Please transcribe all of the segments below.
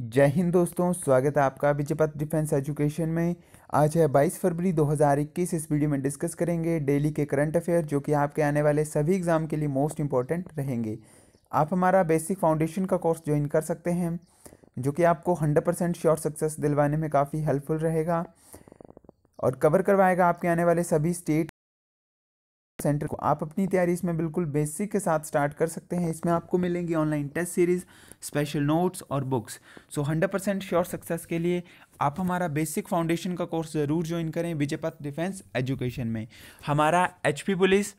जय हिंद दोस्तों स्वागत है आपका विजयपत डिफेंस एजुकेशन में आज है 22 फरवरी 2021 इस वीडियो में डिस्कस करेंगे डेली के करंट अफेयर जो कि आपके आने वाले सभी एग्ज़ाम के लिए मोस्ट इंपॉर्टेंट रहेंगे आप हमारा बेसिक फाउंडेशन का कोर्स ज्वाइन कर सकते हैं जो कि आपको 100 परसेंट श्योर सक्सेस दिलवाने में काफ़ी हेल्पफुल रहेगा और कवर करवाएगा आपके आने वाले सभी स्टेट सेंटर को आप अपनी तैयारी इसमें बिल्कुल बेसिक के साथ स्टार्ट कर सकते हैं इसमें आपको मिलेंगी online test series special notes और books so hundred percent sure success के लिए आप हमारा बेसिक फाउंडेशन का कोर्स ज़रूर ज्वाइन करें विजयपथ डिफेंस एजुकेशन में हमारा एच पुलिस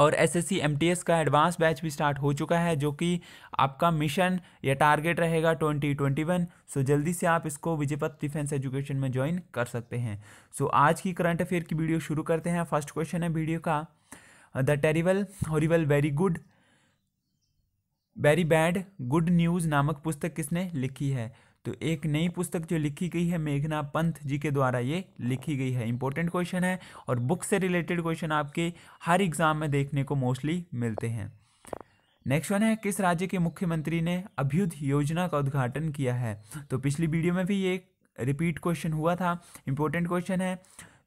और एस एस सी का एडवांस बैच भी स्टार्ट हो चुका है जो कि आपका मिशन या टारगेट रहेगा ट्वेंटी ट्वेंटी वन सो जल्दी से आप इसको विजयपत डिफेंस एजुकेशन में ज्वाइन कर सकते हैं सो so, आज की करंट अफेयर की वीडियो शुरू करते हैं फर्स्ट क्वेश्चन है वीडियो का the terrible horrible very good very bad good news नामक पुस्तक किसने लिखी है तो एक नई पुस्तक जो लिखी गई है मेघना पंथ जी के द्वारा ये लिखी गई है इंपॉर्टेंट क्वेश्चन है और बुक से रिलेटेड क्वेश्चन आपके हर एग्जाम में देखने को मोस्टली मिलते हैं नेक्स्ट वन है किस राज्य के मुख्यमंत्री ने अभ्युद योजना का उद्घाटन किया है तो पिछली वीडियो में भी ये रिपीट क्वेश्चन हुआ था इंपॉर्टेंट क्वेश्चन है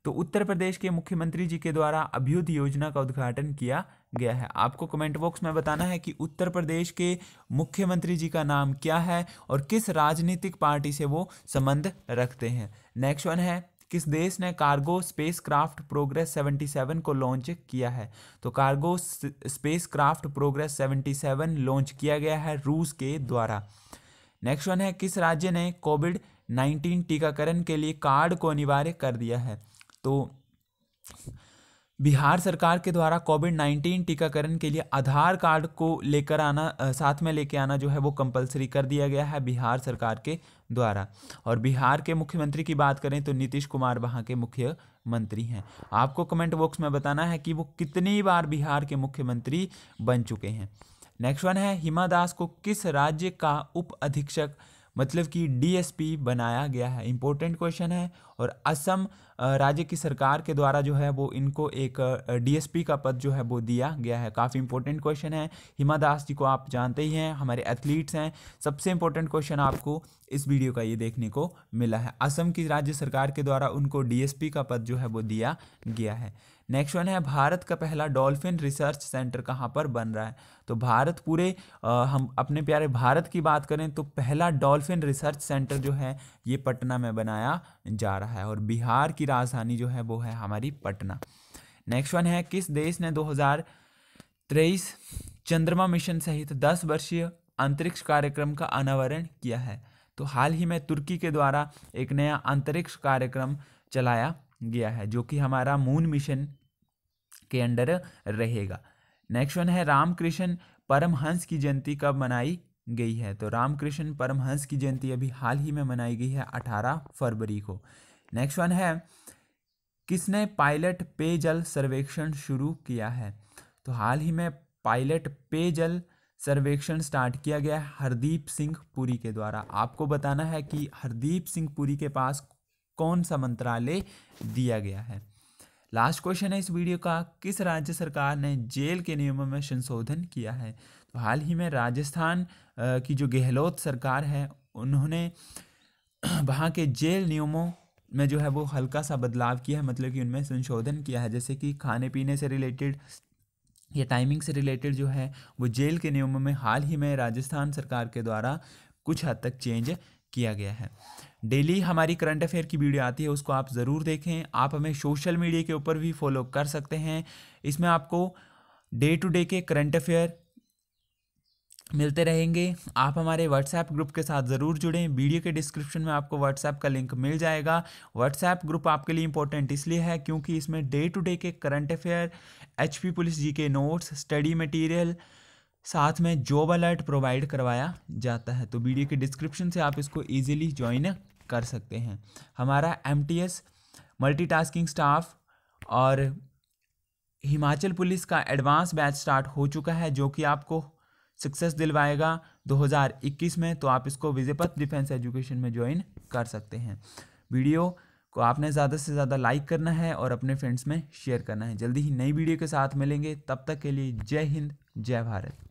तो उत्तर प्रदेश के मुख्यमंत्री जी के द्वारा अभ्युद योजना का उद्घाटन किया गया है आपको कमेंट बॉक्स में बताना है कि उत्तर प्रदेश के मुख्यमंत्री जी का नाम क्या है और किस राजनीतिक पार्टी से वो संबंध रखते हैं नेक्स्ट वन है किस देश ने कार्गो स्पेस क्राफ्ट प्रोग्रेस 77 को लॉन्च किया है तो cargo spacecraft progress 77 launch किया गया है रूस के द्वारा नेक्स्ट वन है किस राज्य ने कोविड 19 टीकाकरण के लिए कार्ड को अनिवार्य कर दिया है तो बिहार सरकार के द्वारा कोविड नाइन्टीन टीकाकरण के लिए आधार कार्ड को लेकर आना साथ में लेके आना जो है वो कंपलसरी कर दिया गया है बिहार सरकार के द्वारा और बिहार के मुख्यमंत्री की बात करें तो नीतीश कुमार वहाँ के मुख्यमंत्री हैं आपको कमेंट बॉक्स में बताना है कि वो कितनी बार बिहार के मुख्यमंत्री बन चुके हैं नेक्स्ट वन है हिमा दास को किस राज्य का उप अधीक्षक मतलब कि डीएसपी बनाया गया है इम्पोर्टेंट क्वेश्चन है और असम राज्य की सरकार के द्वारा जो है वो इनको एक डीएसपी का पद जो है वो दिया गया है काफ़ी इंपॉर्टेंट क्वेश्चन है हिमा दास जी को आप जानते ही हैं हमारे एथलीट्स हैं सबसे इंपॉर्टेंट क्वेश्चन आपको इस वीडियो का ये देखने को मिला है असम की राज्य सरकार के द्वारा उनको डी का पद जो है वो दिया गया है नेक्स्ट वन है भारत का पहला डॉल्फिन रिसर्च सेंटर कहाँ पर बन रहा है तो भारत पूरे आ, हम अपने प्यारे भारत की बात करें तो पहला डॉल्फिन रिसर्च सेंटर जो है ये पटना में बनाया जा रहा है और बिहार की राजधानी जो है वो है हमारी पटना नेक्स्ट वन है किस देश ने तेईस चंद्रमा मिशन सहित दस वर्षीय अंतरिक्ष कार्यक्रम का अनावरण किया है तो हाल ही में तुर्की के द्वारा एक नया अंतरिक्ष कार्यक्रम चलाया गया है जो कि हमारा मून मिशन के अंडर रहेगा नेक्स्ट वन है रामकृष्ण परमहंस की जयंती कब मनाई गई है तो रामकृष्ण परमहंस की जयंती अभी हाल ही में मनाई गई है 18 फरवरी को नेक्स्ट वन है किसने पायलट पेयजल सर्वेक्षण शुरू किया है तो हाल ही में पायलट पेयजल सर्वेक्षण स्टार्ट किया गया है हरदीप सिंह पुरी के द्वारा आपको बताना है कि हरदीप सिंह पुरी के पास कौन सा मंत्रालय दिया गया है लास्ट क्वेश्चन है इस वीडियो का किस राज्य सरकार ने जेल के नियमों में संशोधन किया है तो हाल ही में राजस्थान की जो गहलोत सरकार है उन्होंने वहाँ के जेल नियमों में जो है वो हल्का सा बदलाव किया है मतलब कि उनमें संशोधन किया है जैसे कि खाने पीने से रिलेटेड या टाइमिंग से रिलेटेड जो है वो जेल के नियमों में हाल ही में राजस्थान सरकार के द्वारा कुछ हद तक चेंज किया गया है डेली हमारी करंट अफेयर की वीडियो आती है उसको आप ज़रूर देखें आप हमें सोशल मीडिया के ऊपर भी फॉलो कर सकते हैं इसमें आपको डे टू डे के करंट अफेयर मिलते रहेंगे आप हमारे व्हाट्सएप ग्रुप के साथ ज़रूर जुड़ें वीडियो के डिस्क्रिप्शन में आपको व्हाट्सएप का लिंक मिल जाएगा व्हाट्सएप ग्रुप आपके लिए इंपॉर्टेंट इसलिए है क्योंकि इसमें डे टू डे के current affair H police G K notes study material साथ में जॉब अलर्ट प्रोवाइड करवाया जाता है तो वीडियो के डिस्क्रिप्शन से आप इसको ईजिली ज्वाइन कर सकते हैं हमारा M T S multitasking staff और हिमाचल पुलिस का एडवांस बैच स्टार्ट हो चुका है जो कि आपको सक्सेस दिलवाएगा 2021 में तो आप इसको विजयपथ डिफेंस एजुकेशन में ज्वाइन कर सकते हैं वीडियो को आपने ज़्यादा से ज़्यादा लाइक करना है और अपने फ्रेंड्स में शेयर करना है जल्दी ही नई वीडियो के साथ मिलेंगे तब तक के लिए जय हिंद जय भारत